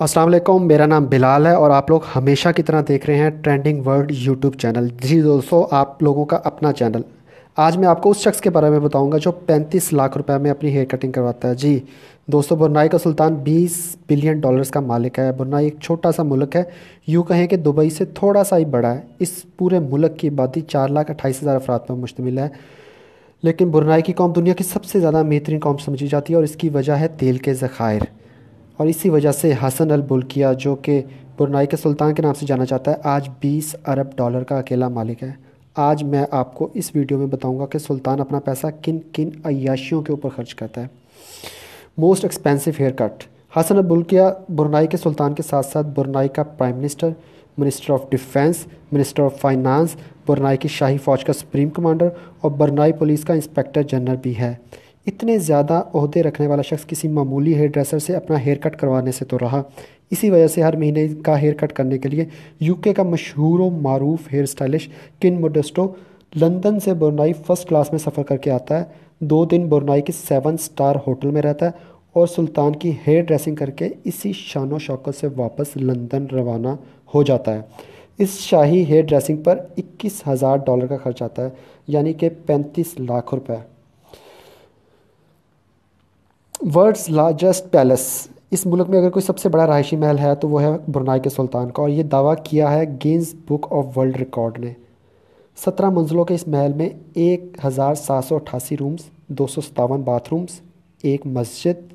असलम मेरा नाम बिलाल है और आप लोग हमेशा की तरह देख रहे हैं ट्रेंडिंग वर्ल्ड यूट्यूब चैनल जी दोस्तों आप लोगों का अपना चैनल आज मैं आपको उस शख्स के बारे में बताऊंगा जो 35 लाख रुपए में अपनी हेयर कटिंग करवाता है जी दोस्तों बुरनाई का सुल्तान 20 बिलियन डॉलर्स का मालिक है बुरनाई एक छोटा सा मुल्क है यूँ कहें कि दुबई से थोड़ा सा ही बड़ा है इस पूरे मुल्क की आबादी चार लाख अट्ठाईस हज़ार अफराद पर मुश्तमिल है लेकिन बुरनाई की कौम दुनिया की सबसे ज़्यादा बेहतरीन कौम समझी जाती है और इसकी वजह है तेल के ज़ख़ायर और इसी वजह से हसन अल बुल्किया जो कि बुरनाई के सुल्तान के नाम से जाना जाता है आज 20 अरब डॉलर का अकेला मालिक है आज मैं आपको इस वीडियो में बताऊंगा कि सुल्तान अपना पैसा किन किन अयाशियों के ऊपर खर्च करता है most expensive hair cut Hassan al Bolkiah Brunei के सुल्तान के साथ साथ बुरनाई का prime minister minister of defence minister of finance Brunei की शाही फौज का सुप्रीम कमांडर और बुरनाई पुलिस का इंस्पेक्टर जनरल भी है इतने ज़्यादा अहदे रखने वाला शख्स किसी मामूली हेयर ड्रेसर से अपना हेयर कट करवाने से तो रहा इसी वजह से हर महीने का हेयर कट करने के लिए यूके का मशहूर व मरूफ हेयर स्टाइलिश किन मोडस्टो लंदन से बुरनाई फ़र्स्ट क्लास में सफ़र करके आता है दो दिन बुरनाई के सेवन स्टार होटल में रहता है और सुल्तान की हेयर ड्रेसिंग करके इसी शान शौकत से वापस लंदन रवाना हो जाता है इस शाही हेयर ड्रेसिंग पर इक्कीस हज़ार डॉलर का खर्च आता है यानी कि पैंतीस लाख रुपये वर्ल्ड्स लार्जेस्ट पैलेस इस मुल्क में अगर कोई सबसे बड़ा रहायशी महल है तो वो है बुरनाई के सुल्तान का और ये दावा किया है Guinness book of world record ने सत्रह मंजिलों के इस महल में एक हज़ार सात सौ अट्ठासी रूम्स दो सौ सतावन बाथरूम्स एक मस्जिद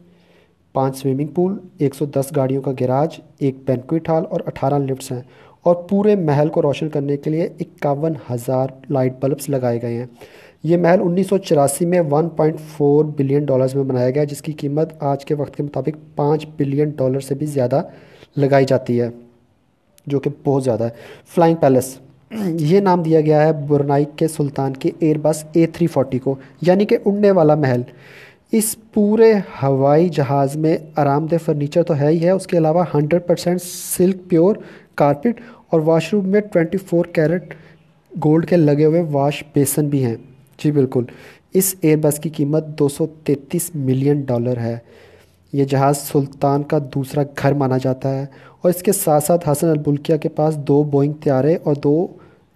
पाँच स्विमिंग पूल एक सौ दस गाड़ियों का गैराज एक बैंकुट हॉल और अठारह लिफ्ट हैं और पूरे महल को रोशन करने के लिए इक्यावन हज़ार लाइट बल्ब्स लगाए गए हैं ये महल उन्नीस में 1.4 बिलियन डॉलर्स में बनाया गया जिसकी कीमत आज के वक्त के मुताबिक पाँच बिलियन डॉलर से भी ज़्यादा लगाई जाती है जो कि बहुत ज़्यादा है फ्लाइंग पैलेस ये नाम दिया गया है बुरनाइक के सुल्तान के एयरबस ए थ्री को यानी कि उड़ने वाला महल इस पूरे हवाई जहाज़ में आरामदेह फर्नीचर तो है ही है उसके अलावा 100 परसेंट सिल्क प्योर कारपेट और वाशरूम में 24 कैरेट गोल्ड के लगे हुए वाश बेसन भी हैं जी बिल्कुल इस एयरबस की कीमत 233 मिलियन डॉलर है ये जहाज़ सुल्तान का दूसरा घर माना जाता है और इसके साथ साथ हसन अलबुल्किया के पास दो बोइंग त्यारे और दो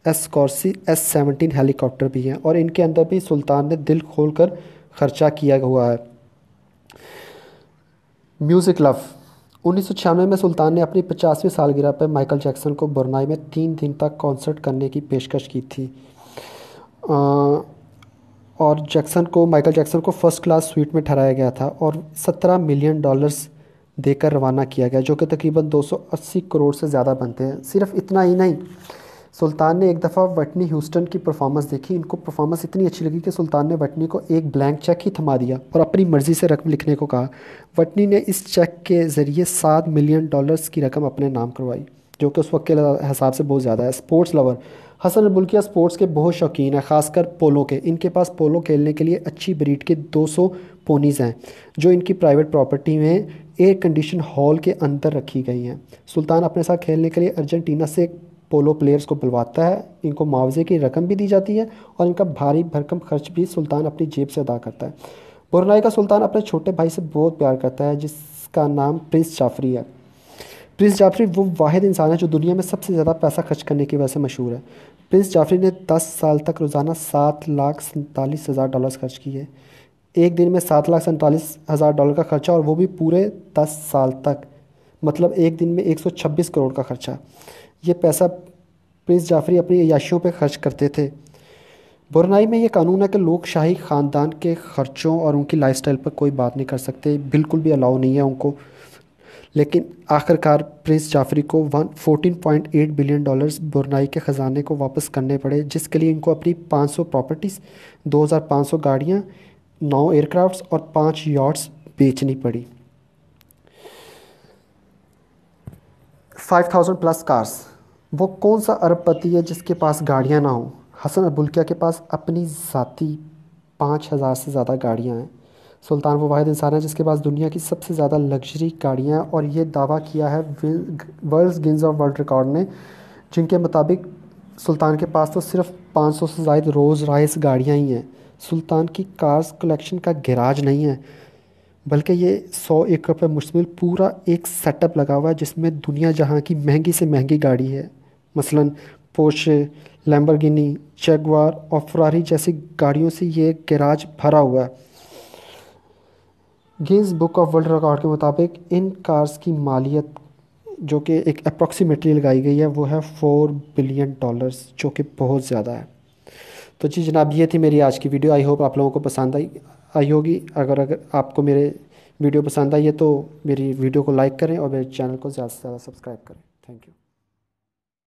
Sikorsky S seventeen helicopter भी हैं और इनके अंदर भी सुल्तान ने दिल खोल कर खर्चा किया हुआ है म्यूज़िक लव उन्नीस में सुल्तान ने अपनी पचासवीं सालगिरह पर माइकल जैक्सन को बुरनाई में तीन दिन तक कॉन्सर्ट करने की पेशकश की थी आ, और जैक्सन को माइकल जैक्सन को फर्स्ट क्लास स्वीट में ठहराया गया था और 17 मिलियन डॉलर्स देकर रवाना किया गया जो कि तकरीबन 280 करोड़ से ज़्यादा बनते हैं सिर्फ इतना ही नहीं सुल्तान ने एक दफ़ा वटनी ह्यूस्टन की परफॉर्मेंस देखी इनको परफॉर्मेंस इतनी अच्छी लगी कि सुल्तान ने वटनी को एक ब्लैंक चेक ही थमा दिया और अपनी मर्ज़ी से रकम लिखने को कहा वटनी ने इस चेक के ज़रिए सात मिलियन डॉलर्स की रकम अपने नाम करवाई जो कि उस वक्त के हिसाब से बहुत ज़्यादा है sports lover Hassan al Bolkiah sports के बहुत शौकीन है ख़ासकर पोलो के इनके पास पोलो खेलने के लिए अच्छी ब्रीड के 200 पोनीज़ हैं जो इनकी प्राइवेट प्रॉपर्टी में एयर कंडीशन हॉल के अंदर रखी गई हैं सुल्तान अपने साथ खेलने के लिए अर्जेंटीना से पोलो प्लेयर्स को बुलवाता है इनको मुआवजे की रकम भी दी जाती है और इनका भारी भरकम खर्च भी सुल्तान अपनी जेब से अदा करता है बुरनाई का सुल्तान अपने छोटे भाई से बहुत प्यार करता है जिसका नाम प्रिंस जाफरी है प्रिंस जाफरी वो वाहिद इंसान है जो दुनिया में सबसे ज़्यादा पैसा खर्च करने की वजह से मशहूर है प्रिंस जाफरी ने दस साल तक रोज़ाना सात लाख सैंतालीस हज़ार डॉलर खर्च किए एक दिन में सात लाख सैंतालीस हज़ार डॉलर का खर्चा और वो भी पूरे दस साल तक मतलब एक दिन में एक सौ छब्बीस करोड़ का खर्चा ये पैसा प्रिंस जाफरी अपनी अयाशियों पर खर्च करते थे बुरनाई में ये कानून है कि लोग शाही ख़ानदान के ख़र्चों और उनकी लाइफस्टाइल पर कोई बात नहीं कर सकते बिल्कुल भी अलाउ नहीं है उनको लेकिन आखिरकार प्रिंस जाफरी को one fourteen point eight billion dollars Brunei के ख़जाने को वापस करने पड़े जिसके लिए इनको अपनी पाँच सौ प्रॉपर्टीज़ दो हज़ार पाँच सौ गाड़ियाँ नौ एयरक्राफ्ट्स और पाँच यार्ड्स बेचनी पड़ी फाइव थाउजेंड प्लस कार्स वो कौन सा अरबपति है जिसके पास गाड़ियाँ ना हों हसन अबुल्किया के पास अपनी ज़ाती पाँच हज़ार से ज़्यादा गाड़ियाँ हैं सुल्तान वो वाद इंसान है जिसके पास दुनिया की सबसे ज़्यादा लग्जरी गाड़ियाँ हैं और ये दावा किया है world Guinness of world record ने जिनके मुताबिक सुल्तान के पास तो सिर्फ 500 से ज़ायद रोज़ राइस गाड़ियाँ ही हैं सुल्तान की कार्स कलेक्शन का गैराज नहीं है बल्कि ये सौ एकड़ पर मुश्तमिल पूरा एक सेटअप लगा हुआ है जिसमें दुनिया जहाँ की महंगी से महंगी गाड़ी है मसलन पोश लैम्बरगिनी चैगवार और फरारी जैसी गाड़ियों से ये गैराज भरा हुआ है Guinness book of world record के मुताबिक इन कार्स की मालियत जो कि एक अप्रॉक्सीमेटली लगाई गई है वो है फोर बिलियन डॉलर्स जो कि बहुत ज़्यादा है तो जी जनाब ये थी मेरी आज की वीडियो आई होप आप लोगों को पसंद आई आई होगी अगर अगर आपको मेरे वीडियो पसंद आई है तो मेरी वीडियो को लाइक करें और मेरे चैनल को ज़्यादा से ज़्यादा सब्सक्राइब करें थैंक यू